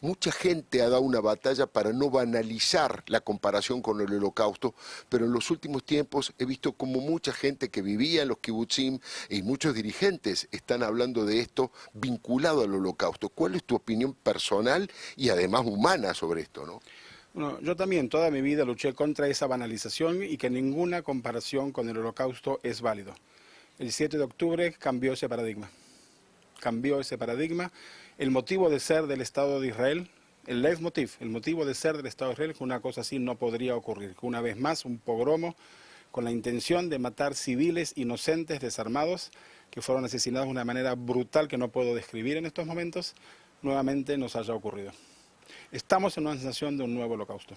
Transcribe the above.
Mucha gente ha dado una batalla para no banalizar la comparación con el holocausto, pero en los últimos tiempos he visto como mucha gente que vivía en los kibutzim y muchos dirigentes están hablando de esto vinculado al holocausto. ¿Cuál es tu opinión personal y además humana sobre esto? Bueno, yo también toda mi vida luché contra esa banalización y que ninguna comparación con el holocausto es válido. El 7 de octubre cambió ese paradigma cambió ese paradigma. El motivo de ser del Estado de Israel, el leitmotiv, el motivo de ser del Estado de Israel, que una cosa así no podría ocurrir, que una vez más un pogromo con la intención de matar civiles inocentes desarmados que fueron asesinados de una manera brutal que no puedo describir en estos momentos, nuevamente nos haya ocurrido. Estamos en una sensación de un nuevo holocausto.